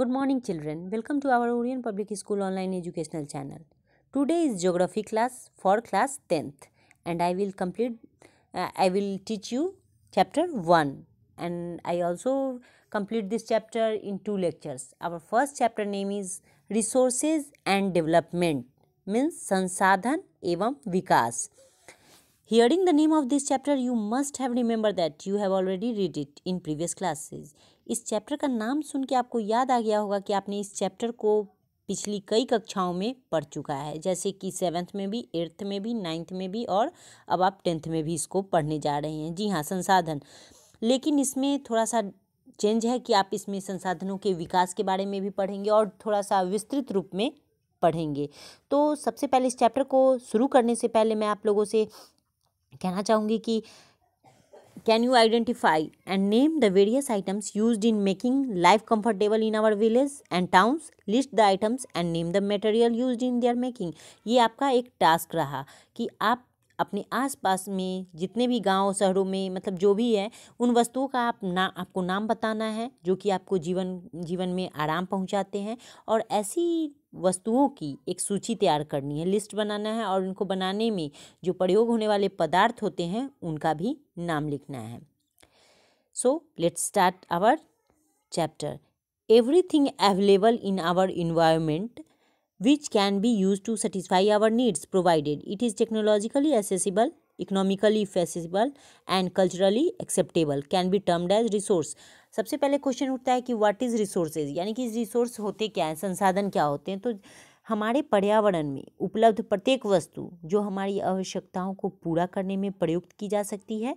Good morning children. Welcome to our Orion Public School online educational channel. Today is geography class for class 10th and I will complete uh, I will teach you chapter 1 and I also complete this chapter in two lectures. Our first chapter name is resources and development means sansadhan evam vikas. Hearing the name of this chapter you must have remembered that you have already read it in previous classes. इस chapter का नाम सुन के आपको याद आ गया होगा कि आपने इस चैप्टर को पिछली कई कक्षाओं में पढ़ चुका है जैसे कि सेवन्थ में भी एट्थ में भी नाइन्थ में भी और अब आप टेंथ में भी इसको पढ़ने जा रहे हैं जी हाँ संसाधन लेकिन इसमें थोड़ा सा चेंज है कि आप इसमें संसाधनों के विकास के बारे में भी पढ़ेंगे और थोड़ा सा विस्तृत रूप में पढ़ेंगे तो सबसे पहले इस चैप्टर को शुरू करने से पहले मैं आप लोगों से कहना चाहूँगी कि can you identify and name the various items used in making life comfortable in our village and towns list the items and name the material used in their making ये आपका एक task रहा कि आप अपने आसपास में जितने भी गांव शहरों में मतलब जो भी है उन वस्तुओं का आप ना आपको नाम बताना है जो कि आपको जीवन जीवन में आराम पहुंचाते हैं और ऐसी वस्तुओं की एक सूची तैयार करनी है लिस्ट बनाना है और उनको बनाने में जो प्रयोग होने वाले पदार्थ होते हैं उनका भी नाम लिखना है so let's start our chapter everything available in our environment which can be used to satisfy our needs provided it is technologically accessible economically feasible and culturally acceptable can be termed as resource सबसे पहले question उठता है कि what is resources यानी कि resource होते क्या हैं संसाधन क्या होते हैं तो हमारे पर्यावरण में उपलब्ध प्रत्येक वस्तु जो हमारी आवश्यकताओं को पूरा करने में प्रयुक्त की जा सकती है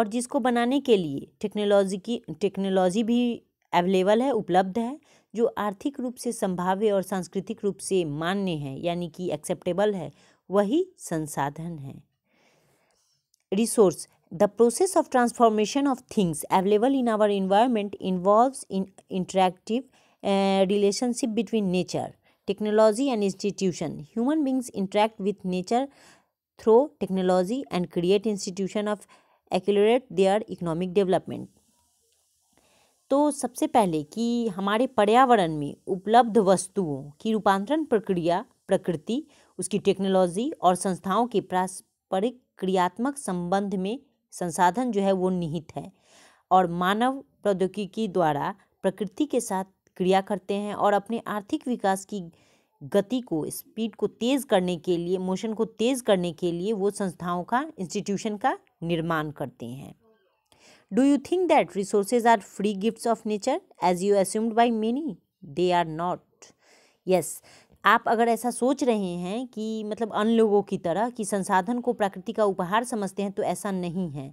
और जिसको बनाने के लिए टेक्नोलॉजी की टेक्नोलॉजी भी अवेलेबल है उपलब्ध है जो आर्थिक रूप से संभाव्य और सांस्कृतिक रूप से मान्य है यानी कि एक्सेप्टेबल है वही संसाधन है resource the process of transformation of things available in our environment involve in interactive relationship between nature technology and institution human beings interact with nature through technology and create institution of accelerate their economic development तो सबसे पहले कि हमारे पर्यावरण में उपलब्ध वस्तुओं की रूपांतरण प्रक्रिया प्रकृति उसकी टेक्नोलॉजी और संस्थाओं के पारस्परिक क्रियात्मक संबंध में संसाधन जो है वो निहित है और मानव प्रौद्योगिकी द्वारा प्रकृति के साथ क्रिया करते हैं और अपने आर्थिक विकास की गति को स्पीड को तेज़ करने के लिए मोशन को तेज़ करने के लिए वो संस्थाओं का इंस्टीट्यूशन का निर्माण करते हैं Do you think that resources are free gifts of nature as you assumed by many? They are not. Yes, आप अगर ऐसा सोच रहे हैं कि मतलब अन लोगों की तरह कि संसाधन को प्रकृति का उपहार समझते हैं तो ऐसा नहीं है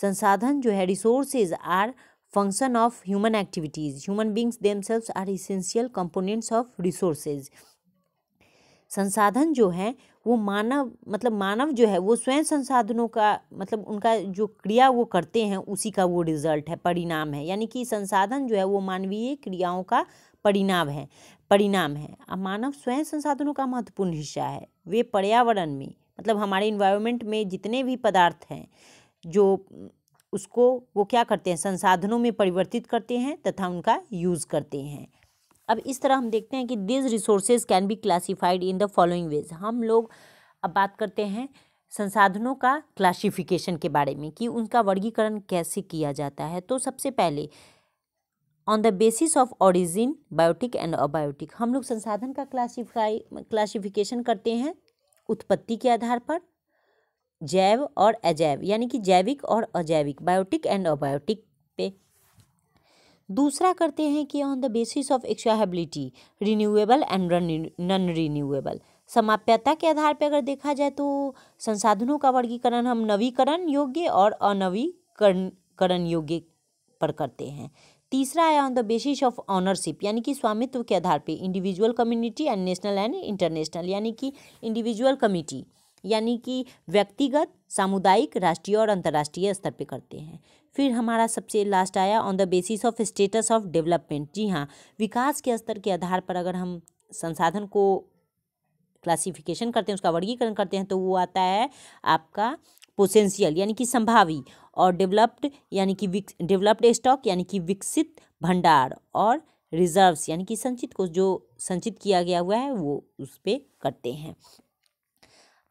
संसाधन जो है resources are function of human activities human beings themselves are essential components of resources संसाधन जो है वो मानव मतलब मानव जो है वो स्वयं संसाधनों का मतलब उनका जो क्रिया वो करते हैं उसी का वो रिजल्ट है परिणाम है यानी कि संसाधन जो है वो मानवीय क्रियाओं का परिणाम है परिणाम है अब मानव स्वयं संसाधनों का महत्वपूर्ण हिस्सा है वे पर्यावरण में मतलब हमारे इन्वायरमेंट में जितने भी पदार्थ हैं जो उसको वो क्या करते हैं संसाधनों में परिवर्तित करते हैं तथा उनका यूज़ करते हैं अब इस तरह हम देखते हैं कि these resources can be classified in the following ways हम लोग अब बात करते हैं संसाधनों का क्लासिफिकेशन के बारे में कि उनका वर्गीकरण कैसे किया जाता है तो सबसे पहले on the basis of origin biotic and abiotic हम लोग संसाधन का क्लासिफाई क्लासिफिकेशन करते हैं उत्पत्ति के आधार पर जैव और अजैव यानी कि जैविक और अजैविक बायोटिक एंड अबायोटिक पे दूसरा करते हैं कि on the basis of exhaustibility renewable and non renewable समाप्यता के आधार पर अगर देखा जाए तो संसाधनों का वर्गीकरण हम नवीकरण योग्य और अनवीकरण योग्य पर करते हैं तीसरा है on the basis of ownership यानी कि स्वामित्व के आधार पे individual community and national and international यानी कि इंडिविजुअल कमिटी यानी कि व्यक्तिगत सामुदायिक राष्ट्रीय और अंतर्राष्ट्रीय स्तर पर करते हैं फिर हमारा सबसे लास्ट आया on the basis of status of development जी हाँ विकास के स्तर के आधार पर अगर हम संसाधन को क्लासिफिकेशन करते हैं उसका वर्गीकरण करते हैं तो वो आता है आपका पोसेंशियल यानी कि संभावी और डेवलप्ड यानी कि डेवलप्ड स्टॉक यानी कि विकसित भंडार और रिजर्व्स यानी कि संचित को जो संचित किया गया हुआ है वो उस पर करते हैं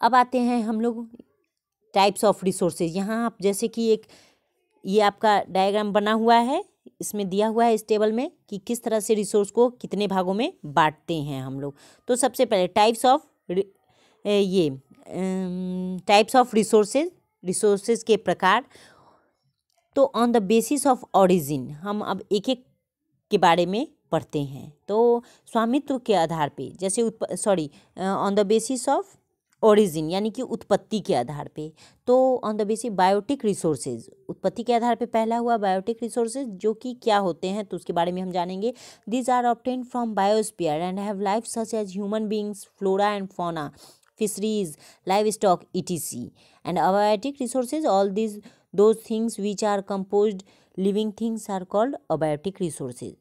अब आते हैं हम लोग टाइप्स ऑफ रिसोर्सेज यहाँ आप जैसे कि एक ये आपका डायग्राम बना हुआ है इसमें दिया हुआ है इस टेबल में कि किस तरह से रिसोर्स को कितने भागों में बांटते हैं हम लोग तो सबसे पहले टाइप्स ऑफ ये टाइप्स ऑफ रिसोर्सेज रिसोर्सेज के प्रकार तो on the basis of origin हम अब एक एक के बारे में पढ़ते हैं तो स्वामित्व के आधार पे जैसे sorry on the basis of origin यानी कि उत्पत्ति के आधार पे तो on the basis biotic resources उत्पत्ति के आधार पे पहला हुआ बायोटिक रिसोर्सेज जो कि क्या होते हैं तो उसके बारे में हम जानेंगे these are obtained from biosphere and have life such as human beings flora and fauna fisheries livestock see and abiotic resources all these those things which are compose living things are called abiotic resources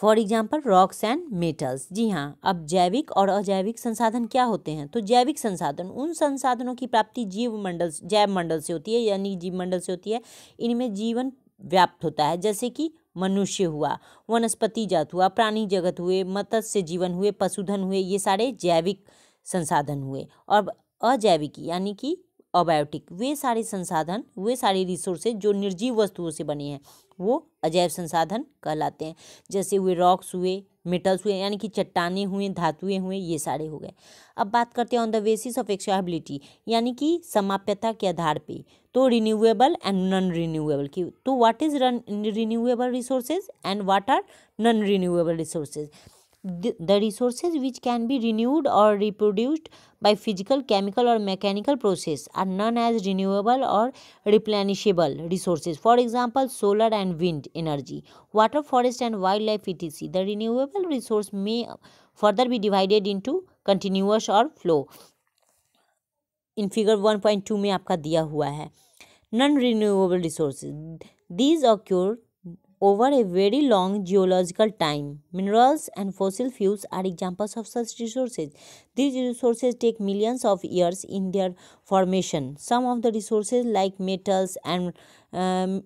for example rocks and metals जी हाँ अब जैविक और अजैविक संसाधन क्या होते हैं तो जैविक संसाधन उन संसाधनों की प्राप्ति जीव मंडल जैव मंडल से होती है यानी जीव मंडल से होती है इनमें जीवन व्याप्त होता है जैसे कि मनुष्य हुआ वनस्पति जात हुआ प्राणी जगत हुए मत्स्य जीवन हुए पशुधन हुए ये सारे जैविक संसाधन हुए और अजैविक यानी कि अबायोटिक वे सारे संसाधन वे सारे रिसोर्सेज जो निर्जीव वस्तुओं से बने हैं वो अजैव संसाधन कहलाते हैं जैसे हुए रॉक्स हुए मेटल्स हुए यानी कि चट्टाने हुए धातुएं हुए ये सारे हो गए अब बात करते हैं on the basis of exhaustibility यानी कि समाप्यता के आधार पे तो रिन्यूएबल एंड नॉन रिन्यूएबल की तो what is run renewable resources and what are non renewable resources the resources which can be renewed or reproduced by physical chemical or mechanical process are known as renewable or replenishable resources for example solar and wind energy water forest and wildlife it is the renewable resource may further be divided into continuous or flow in figure one point two में आपका दिया हुआ है non renewable resources these occur over a very long geological time. Minerals and fossil fuels are examples of such resources. These resources take millions of years in their formation. Some of the resources like metals and um,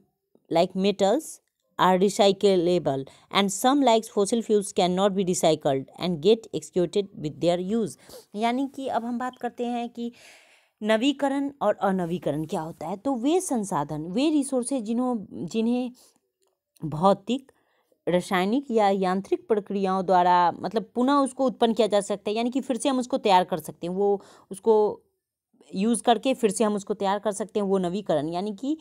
like metals are recyclable and some like fossil fuels cannot be recycled and get executed with their use. yani ki ab hum baat karte hain ki नवीकरण और अनवीकरण क्या होता है तो वे संसाधन वे resources जिन्हों जिन्हें भौतिक रासायनिक या यांत्रिक प्रक्रियाओं द्वारा मतलब पुनः उसको उत्पन्न किया जा सकता है यानी कि फिर से हम उसको तैयार कर सकते हैं वो उसको यूज़ करके फिर से हम उसको तैयार कर सकते हैं वो नवीकरण यानी कि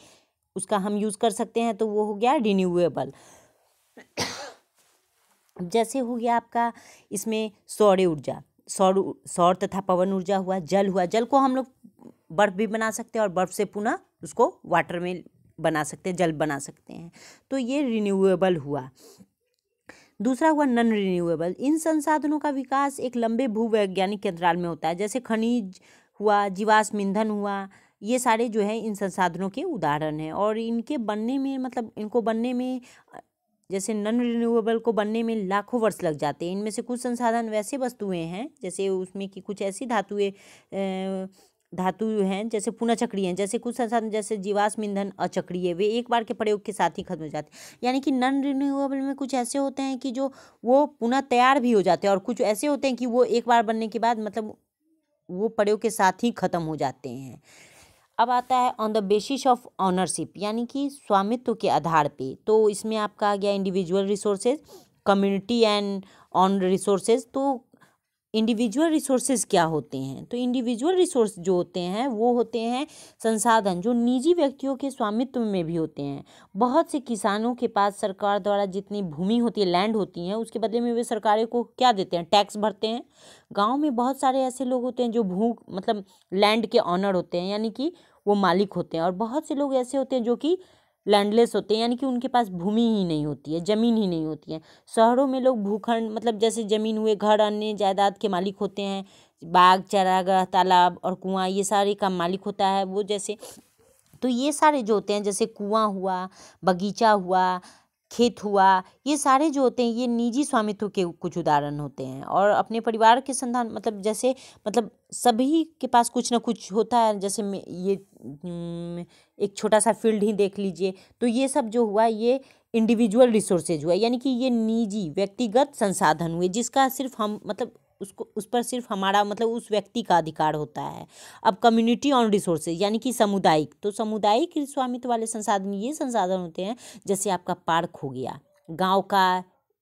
उसका हम यूज़ कर सकते हैं तो वो हो गया रिन्यूएबल जैसे हो गया आपका इसमें सौर ऊर्जा सौर सौर तथा पवन ऊर्जा हुआ जल हुआ जल को हम लोग बर्फ़ भी बना सकते हैं और बर्फ़ से पुनः उसको वाटर में बना सकते हैं जल बना सकते हैं तो ये रिन्यूएबल हुआ दूसरा हुआ नॉन रिन्यूएबल इन संसाधनों का विकास एक लंबे भूवैज्ञानिक अंतराल में होता है जैसे खनिज हुआ जीवाश्म ईंधन हुआ ये सारे जो है इन संसाधनों के उदाहरण हैं और इनके बनने में मतलब इनको बनने में जैसे नॉन रिन्यूएबल को बनने में लाखों वर्ष लग जाते हैं इनमें से कुछ संसाधन वैसे वस्तुएं हैं जैसे उसमें कि कुछ ऐसी धातुएं धातु हैं जैसे पुनः चक्रीय हैं जैसे कुछ संसाधन जैसे जीवाश्म ईंधन अचक्रिय वे एक बार के प्रयोग के साथ ही खत्म हो जाते हैं यानी कि नॉन रिन्यूएबल में कुछ ऐसे होते हैं कि जो वो पुनः तैयार भी हो जाते हैं और कुछ ऐसे होते हैं कि वो एक बार बनने के बाद मतलब वो प्रयोग के साथ ही खत्म हो जाते हैं अब आता है on the basis of ownership यानी कि स्वामित्व के आधार पे तो इसमें आपका आ गया individual resources community and on resources तो इंडिविजुअल रिसोर्सेज क्या होते हैं तो इंडिविजुअल रिसोर्स जो होते हैं वो होते हैं संसाधन जो निजी व्यक्तियों के स्वामित्व में भी होते हैं बहुत से किसानों के पास सरकार द्वारा जितनी भूमि होती है लैंड होती है उसके बदले में वे सरकार को क्या देते हैं टैक्स भरते हैं गाँव में बहुत सारे ऐसे लोग होते हैं जो भू मतलब लैंड के ऑनर होते हैं यानी कि वो मालिक होते हैं और बहुत से लोग ऐसे होते हैं जो कि लैंडलेस होते हैं यानी कि उनके पास भूमि ही नहीं होती है ज़मीन ही नहीं होती है शहरों में लोग भूखंड मतलब जैसे ज़मीन हुए घर अन्य जायदाद के मालिक होते हैं बाग चरागाह तालाब और कुआं ये सारे का मालिक होता है वो जैसे तो ये सारे जो होते हैं जैसे कुआं हुआ बगीचा हुआ खेत हुआ ये सारे जो होते हैं ये निजी स्वामित्व के कुछ उदाहरण होते हैं और अपने परिवार के संधान मतलब जैसे मतलब सभी के पास कुछ ना कुछ होता है जैसे ये एक छोटा सा फील्ड ही देख लीजिए तो ये सब जो हुआ ये इंडिविजुअल रिसोर्सेज हुआ यानी कि ये निजी व्यक्तिगत संसाधन हुए जिसका सिर्फ हम मतलब उसको उस पर सिर्फ हमारा मतलब उस व्यक्ति का अधिकार होता है अब कम्युनिटी ऑन रिसोर्सेज यानी कि सामुदायिक तो सामुदायिक स्वामित्व वाले संसाधन ये संसाधन होते हैं जैसे आपका पार्क हो गया गांव का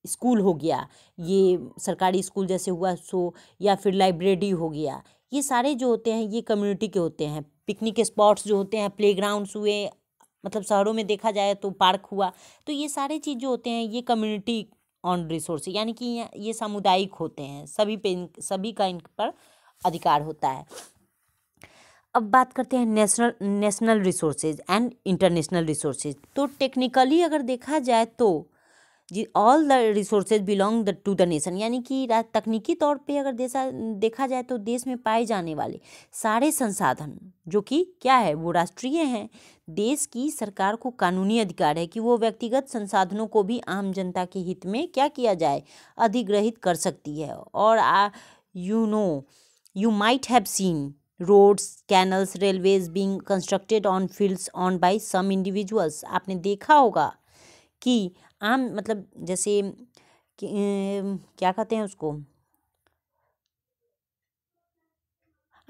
स्कूल हो गया ये सरकारी स्कूल जैसे हुआ सो या फिर लाइब्रेरी हो गया ये सारे जो होते हैं ये कम्युनिटी के होते हैं पिकनिक स्पॉट्स जो होते हैं प्लेग्राउंड्स हुए मतलब शहरों में देखा जाए तो पार्क हुआ तो ये सारे चीज़ जो होते हैं ये कम्युनिटी ऑन रिसोर्स यानी कि ये सामुदायिक होते हैं सभी पे सभी का इन पर अधिकार होता है अब बात करते हैं national national resources and international resources तो टेक्निकली अगर देखा जाए तो जी all the resources belong the to the nation यानी कि तकनीकी तौर पे अगर देशा देखा जाए तो देश में पाए जाने वाले सारे संसाधन जो कि क्या है वो राष्ट्रीय हैं देश की सरकार को कानूनी अधिकार है कि वो व्यक्तिगत संसाधनों को भी आम जनता के हित में क्या किया जाए अधिग्रहित कर सकती है और you know you might have seen roads canals railways being constructed on fields on by some individuals आपने देखा होगा कि आम मतलब जैसे क्या कहते हैं उसको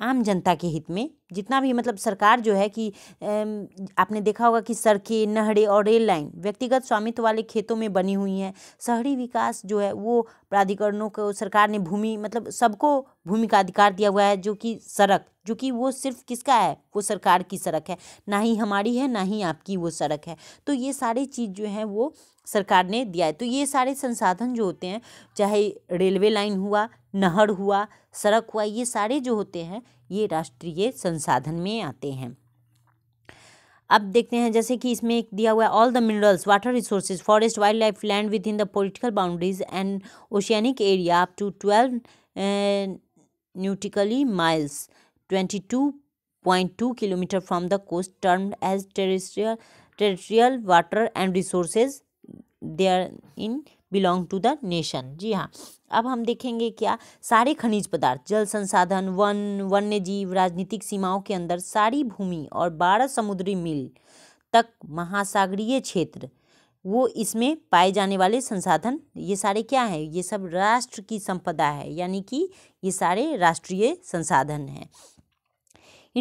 आम जनता के हित में जितना भी मतलब सरकार जो है कि आपने देखा होगा कि सड़कें नहरें और रेल लाइन व्यक्तिगत स्वामित्व वाले खेतों में बनी हुई हैं शहरी विकास जो है वो प्राधिकरणों को सरकार ने भूमि मतलब सबको भूमि का अधिकार दिया हुआ है जो कि सड़क जो कि वो सिर्फ किसका है वो सरकार की सड़क है ना ही हमारी है ना ही आपकी वो सड़क है तो ये सारी चीज़ जो है वो सरकार ने दिया है तो ये सारे संसाधन जो होते हैं चाहे रेलवे लाइन हुआ नहर हुआ सड़क हुआ ये सारे जो होते हैं ये राष्ट्रीय संसाधन में आते हैं अब देखते हैं जैसे कि इसमें एक दिया हुआ है all the minerals water resources forest wild life land within the political boundaries and oceanic area up to twelve nautically miles twenty two point two kilometre from the coast term as terrestrial territorial water and resources are in belong to the nation जी हाँ अब हम देखेंगे क्या सारे खनिज पदार्थ जल संसाधन वन वन्य जीव राजनीतिक सीमाओं के अंदर सारी भूमि और बारह समुद्री मील तक महासागरीय क्षेत्र वो इसमें पाए जाने वाले संसाधन ये सारे क्या हैं ये सब राष्ट्र की संपदा है यानी कि ये सारे राष्ट्रीय संसाधन हैं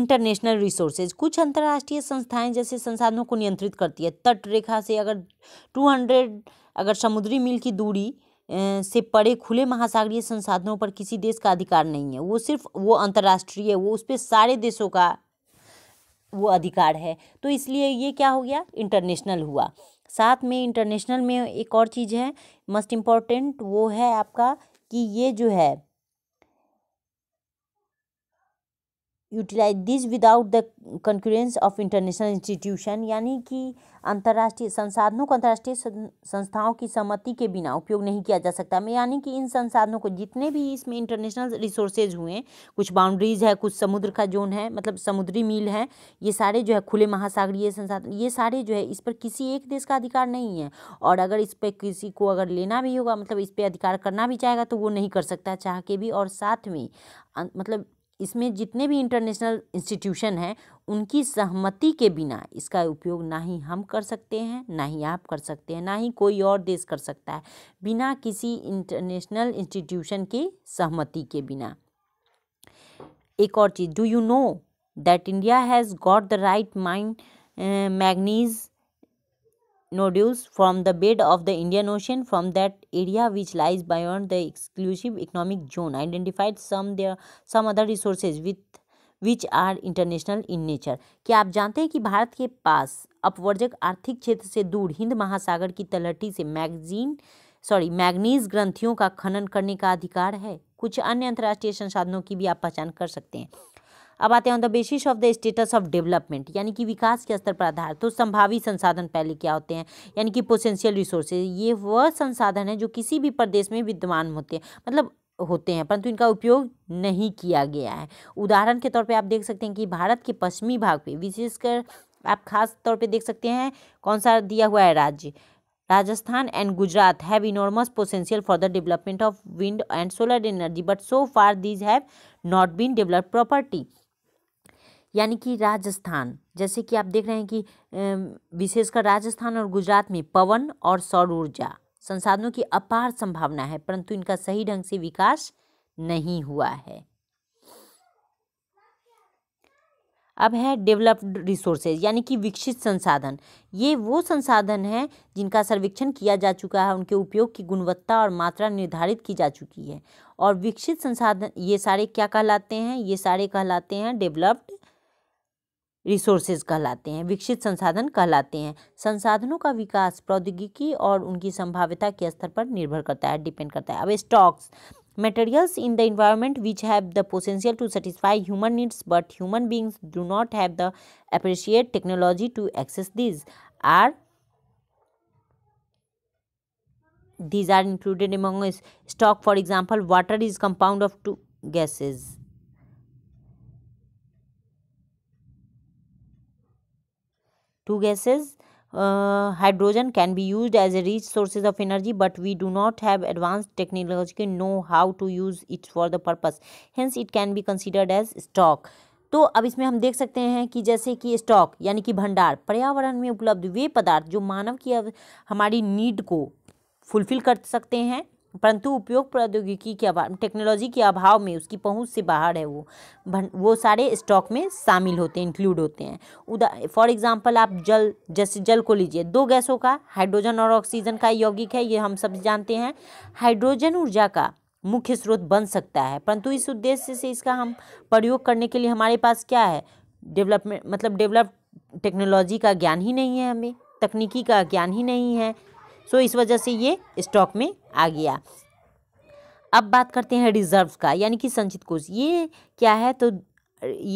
इंटरनेशनल रिसोर्सेज कुछ अंतर्राष्ट्रीय संस्थाएं जैसे संसाधनों को नियंत्रित करती है तट रेखा से अगर टू हंड्रेड अगर समुद्री मील की दूरी से परे खुले महासागरीय संसाधनों पर किसी देश का अधिकार नहीं है वो सिर्फ वो अंतर्राष्ट्रीय वो उस पर सारे देशों का वो अधिकार है तो इसलिए ये क्या हो गया इंटरनेशनल हुआ साथ में इंटरनेशनल में एक और चीज़ है मस्ट इम्पॉर्टेंट वो है आपका कि ये जो है utilise this without the concurrence of international institution यानी कि अंतर्राष्ट्रीय संसाधनों को अंतर्राष्ट्रीय संस्थाओं की सहमति के बिना उपयोग नहीं किया जा सकता मैं यानी कि इन संसाधनों को जितने भी इसमें इंटरनेशनल रिसोर्सेज हुए कुछ बाउंड्रीज है कुछ समुद्र का जोन है मतलब समुद्री मील है ये सारे जो है खुले महासागरीय संसाधन ये सारे जो है इस पर किसी एक देश का अधिकार नहीं है और अगर इस पर किसी को अगर लेना भी होगा मतलब इस पर अधिकार करना भी चाहेगा तो वो नहीं कर सकता चाह के भी और साथ में अं, मतलब इसमें जितने भी इंटरनेशनल इंस्टीट्यूशन हैं उनकी सहमति के बिना इसका उपयोग ना ही हम कर सकते हैं ना ही आप कर सकते हैं ना ही कोई और देश कर सकता है बिना किसी इंटरनेशनल इंस्टीट्यूशन के सहमति के बिना एक और चीज़ do you know that India has got the right mind manganese nodules from the bed of the Indian Ocean from that area which lies beyond the exclusive economic zone identified some there some other resources with which are international in nature क्या आप जानते हैं कि भारत के पास अपवर्जक आर्थिक क्षेत्र से दूर हिंद महासागर की तलहटी से मैगजीन सॉरी मैग्नीज ग्रंथियों का खनन करने का अधिकार है कुछ अन्य अंतर्राष्ट्रीय संसाधनों की भी आप पहचान कर सकते हैं अब आते हैं on the basis of the status of development यानी कि विकास के स्तर पर आधार तो संभावी संसाधन पहले क्या होते हैं यानी कि पोटेंशियल रिसोर्सेज ये वह संसाधन है जो किसी भी प्रदेश में विद्यमान होते हैं मतलब होते हैं परंतु इनका उपयोग नहीं किया गया है उदाहरण के तौर पर आप देख सकते हैं कि भारत के पश्चिमी भाग पर विशेषकर आप खास तौर पर देख सकते हैं कौन सा दिया हुआ है राज्य Rajasthan and Gujarat have enormous potential for the development of wind and solar energy but so far these have not been develop properly यानी कि राजस्थान जैसे कि आप देख रहे हैं कि विशेषकर राजस्थान और गुजरात में पवन और सौर ऊर्जा संसाधनों की अपार संभावना है परंतु इनका सही ढंग से विकास नहीं हुआ है अब है डेवलप्ड रिसोर्सेज यानी कि विकसित संसाधन ये वो संसाधन हैं जिनका सर्वेक्षण किया जा चुका है उनके उपयोग की गुणवत्ता और मात्रा निर्धारित की जा चुकी है और विकसित संसाधन ये सारे क्या कहलाते हैं ये सारे कहलाते हैं डेवलप्ड रिसोर्सेज कहलाते हैं विकसित संसाधन कहलाते हैं संसाधनों का विकास प्रौद्योगिकी और उनकी संभाव्यता के स्तर पर निर्भर करता है डिपेंड करता है अब stocks materials in the environment which have the potential to satisfy human needs but human beings do not have the appropriate technology to access these are these are included among stock for example water is compound of two gases two gases hydrogen can be use as a rich sources of energy but we do not have advance technology के know how to use its for the purpose hence it can be considered as stock तो अब इसमें हम देख सकते हैं कि जैसे कि स्टॉक यानी कि भंडार पर्यावरण में उपलब्ध वे पदार्थ जो मानव की हमारी नीड को फुलफिल कर सकते हैं परंतु उपयोग प्रौद्योगिकी के अभाव टेक्नोलॉजी के अभाव में उसकी पहुंच से बाहर है वो वो सारे स्टॉक में शामिल होते हैं इंक्लूड होते हैं उदा फॉर एग्जांपल आप जल जैसे जल को लीजिए दो गैसों का हाइड्रोजन और ऑक्सीजन का यौगिक है ये हम सब जानते हैं हाइड्रोजन ऊर्जा का मुख्य स्रोत बन सकता है परंतु इस उद्देश्य से इसका हम प्रयोग करने के लिए हमारे पास क्या है डेवलपमेंट मतलब डेवलप टेक्नोलॉजी का ज्ञान ही नहीं है हमें तकनीकी का ज्ञान ही नहीं है सो इस वजह से ये स्टॉक में आ गया अब बात करते हैं रिजर्व्स का यानी कि संचित कोष ये क्या है तो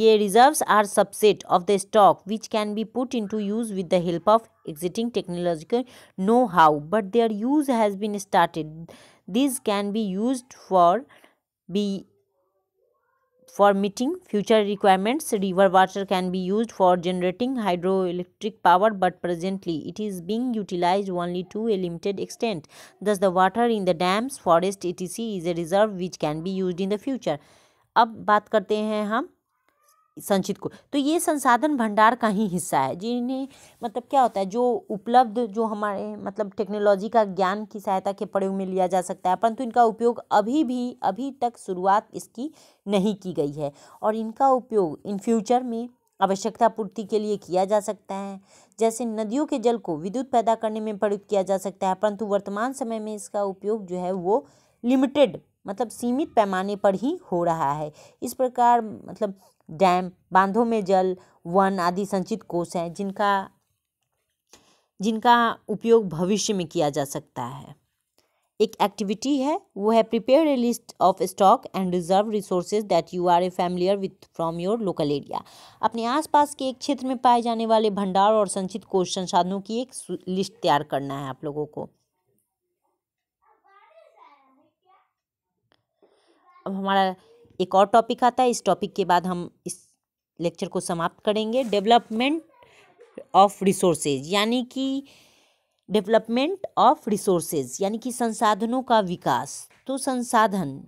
ये reserves are subset of the stock which can be put into use with the help of existing technological know how but their use has been started this can be use for be For meeting future requirements, river water can be used for generating hydroelectric power, but presently it is being utilized only to a limited extent. Thus, the water in the dams, forest, etc. is a reserve which can be used in the future. अब बात करते हैं हम संचित को तो ये संसाधन भंडार का ही हिस्सा है जिन्हें मतलब क्या होता है जो उपलब्ध जो हमारे मतलब टेक्नोलॉजी का ज्ञान की सहायता के प्रयोग में लिया जा सकता है परंतु इनका उपयोग अभी भी अभी तक शुरुआत इसकी नहीं की गई है और इनका उपयोग इन फ्यूचर में आवश्यकता पूर्ति के लिए किया जा सकता है जैसे नदियों के जल को विद्युत पैदा करने में प्रयुक्त किया जा सकता है परंतु वर्तमान समय में इसका उपयोग जो है वो लिमिटेड मतलब सीमित पैमाने पर ही हो रहा है इस प्रकार मतलब डैम बांधों में जल वन आदि संचित कोष हैं जिनका जिनका उपयोग भविष्य में किया जा सकता है एक एक्टिविटी है वो है prepare a list of stock and reserve resources that you are a familiar with from your local area अपने आसपास के एक क्षेत्र में पाए जाने वाले भंडार और संचित कोष संसाधनों की एक लिस्ट तैयार करना है आप लोगों को अब हमारा एक और टॉपिक आता है इस टॉपिक के बाद हम इस लेक्चर को समाप्त करेंगे डेवलपमेंट ऑफ रिसोर्सेज यानी कि डेवलपमेंट ऑफ रिसोर्सेज यानी कि संसाधनों का विकास तो संसाधन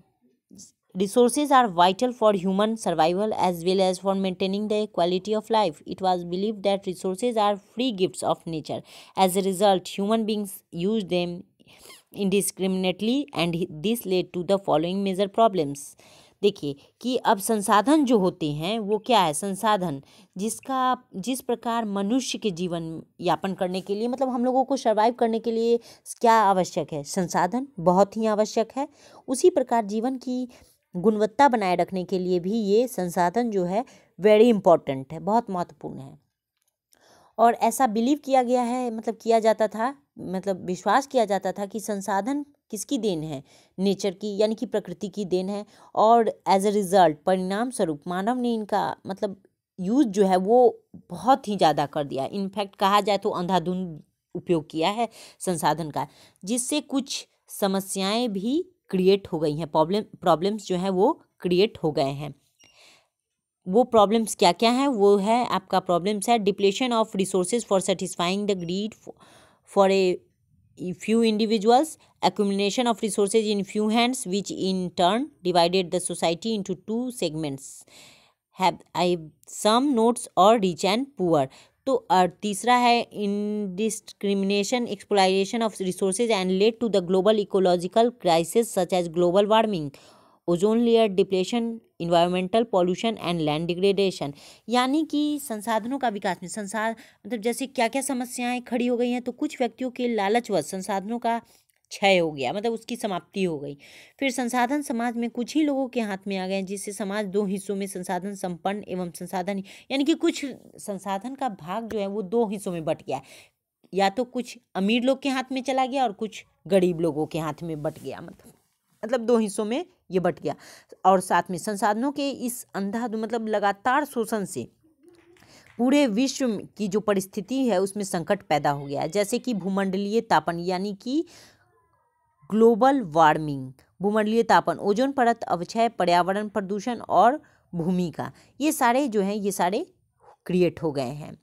resources are vital for human survival as well as for maintaining the quality of life it was believe that resources are free gift of nature as a result human beings use them indiscriminately and this led to the following major problems देखिए कि अब संसाधन जो होते हैं वो क्या है संसाधन जिसका जिस प्रकार मनुष्य के जीवन यापन करने के लिए मतलब हम लोगों को सर्वाइव करने के लिए क्या आवश्यक है संसाधन बहुत ही आवश्यक है उसी प्रकार जीवन की गुणवत्ता बनाए रखने के लिए भी ये संसाधन जो है वेरी इंपॉर्टेंट है बहुत महत्वपूर्ण है और ऐसा बिलीव किया गया है मतलब किया जाता था मतलब विश्वास किया जाता था कि संसाधन किसकी देन है नेचर की यानी कि प्रकृति की देन है और एज ए रिज़ल्ट परिणाम स्वरूप मानव ने इनका मतलब यूज़ जो है वो बहुत ही ज़्यादा कर दिया इनफैक्ट कहा जाए तो अंधाधुंध उपयोग किया है संसाधन का जिससे कुछ समस्याएं भी क्रिएट हो गई हैं प्रॉब्लम प्रॉब्लम्स जो हैं वो क्रिएट हो गए हैं वो प्रॉब्लम्स क्या क्या हैं वो है आपका प्रॉब्लम्स है depletion of resources for satisfying the greed for a few individuals, accumulation of resources in few hands, which in turn divided the society into two segments. Have I some notes or rich and poor. तो और तीसरा है indiscrimination exploitation of resources and led to the global ecological crisis such as global warming ozone layer depletion. Environmental pollution and land degradation यानी कि संसाधनों का विकास में मतलब संसा मतलब जैसे क्या क्या समस्याएं खड़ी हो गई हैं तो कुछ व्यक्तियों के लालचवश संसाधनों का क्षय हो गया मतलब उसकी समाप्ति हो गई फिर संसाधन समाज में कुछ ही लोगों के हाथ में आ गए जिससे समाज दो हिस्सों में संसाधन संपन्न एवं संसाधन यानी कि कुछ संसाधन का भाग जो है वो दो हिस्सों में बट गया या तो कुछ अमीर लोग के हाथ में चला गया और कुछ गरीब लोगों के हाथ में बट गया मतलब मतलब दो हिस्सों में ये बट गया और साथ में संसाधनों के इस अंधा मतलब लगातार शोषण से पूरे विश्व की जो परिस्थिति है उसमें संकट पैदा हो गया है जैसे कि भूमंडलीय तापन यानी कि ग्लोबल वार्मिंग भूमंडलीय तापन ओजोन परत अवक्षय पर्यावरण प्रदूषण और भूमि का ये सारे जो हैं ये सारे क्रिएट हो गए हैं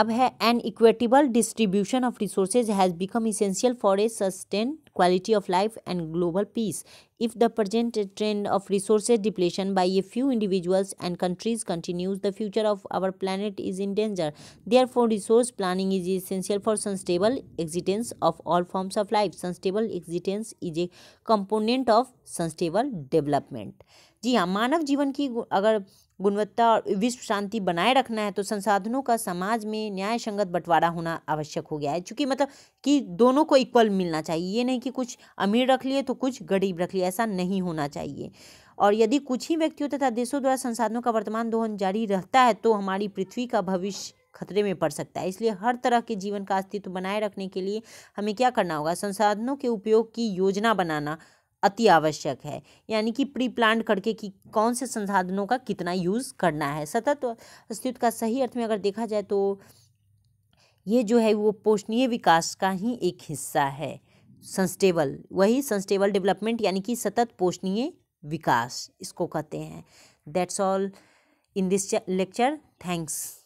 अब है an equitable distribution of resources has become essential for a sustain quality of life and global peace if the present trend of resources depletion by a few individuals and countries continues the future of our planet is in danger therefore resource planning is essential for sustainable existence of all forms of life sustainable existence is a component of sustainable development जी हाँ मानव जीवन की अगर गुणवत्ता और विश्व शांति बनाए रखना है तो संसाधनों का समाज में न्याय संगत बंटवारा होना आवश्यक हो गया है चूंकि मतलब कि दोनों को इक्वल मिलना चाहिए ये नहीं कि कुछ अमीर रख लिए तो कुछ गरीब रख लिए ऐसा नहीं होना चाहिए और यदि कुछ ही व्यक्तियों तथा देशों द्वारा संसाधनों का वर्तमान दोहन जारी रहता है तो हमारी पृथ्वी का भविष्य खतरे में पड़ सकता है इसलिए हर तरह के जीवन का अस्तित्व बनाए रखने के लिए हमें क्या करना होगा संसाधनों के उपयोग की योजना बनाना अति आवश्यक है यानी कि प्री प्लान करके कि कौन से संसाधनों का कितना यूज़ करना है सतत अस्तित्व का सही अर्थ में अगर देखा जाए तो ये जो है वो पोषणीय विकास का ही एक हिस्सा है सस्टेबल वही सस्टेबल डेवलपमेंट यानी कि सतत पोषणीय विकास इसको कहते हैं that's all in this lecture thanks